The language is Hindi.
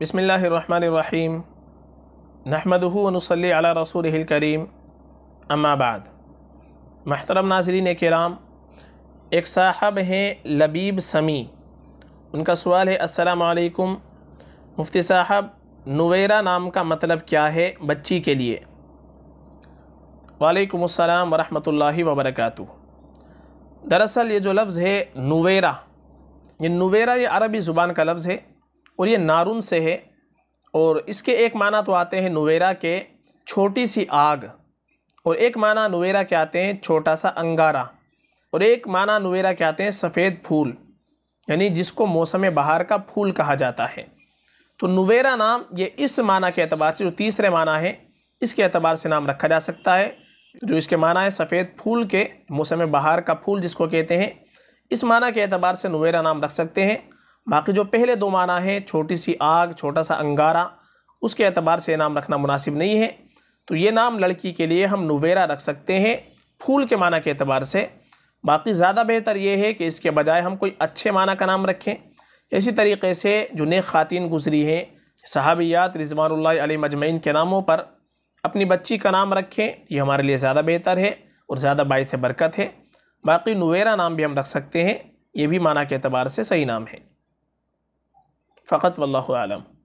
बसमीम नहमदनसली अला रसूल करीम अम्माबाद महतरम नाजरीन कराम एक साहब हैं लबीब समी उनका सवाल है असलकुम मुफ्ती साहब नवेरा नाम का मतलब क्या है बच्ची के लिए वालेकुम अस्सलाम वरहमतुल्लाहि वबरकातु दरअसल ये जो लफ्ज़ है नवेरा ये नवेरा ये अरबी ज़ुबान का लफ्ज़ है और ये नारुन से है और इसके एक माना तो आते हैं नवेरा के छोटी सी आग और एक माना नवेरा के आते हैं छोटा सा अंगारा और एक माना नवेरा के आते हैं सफ़ेद फूल यानी जिसको मौसम बहार का फूल कहा जाता है तो नवेरा नाम ये इस माना के अतबार से जो तीसरे माना है इसके अतबार से नाम रखा जा सकता है जो इसके माना है सफ़ेद फूल के मौसम बहार का फूल जिसको कहते हैं इस माना के अतबार से नवेरा नाम रख सकते हैं बाकी जो पहले दो माना है छोटी सी आग छोटा सा अंगारा उसके अतबार से नाम रखना मुनासिब नहीं है तो ये नाम लड़की के लिए हम नुवेरा रख सकते हैं फूल के माना के अतबार से बाकी ज़्यादा बेहतर ये है कि इसके बजाय हम कोई अच्छे माना का नाम रखें इसी तरीके से जो नेक ख़ातिन गुजरी हैं सहाबियात रिजवान मजमैन के नामों पर अपनी बच्ची का नाम रखें ये हमारे लिए ज़्यादा बेहतर है और ज़्यादा बायस बरकत है बाकी नुवेरा नाम भी हम रख सकते हैं ये भी माना के अतबार से सही नाम है فقط والله أعلم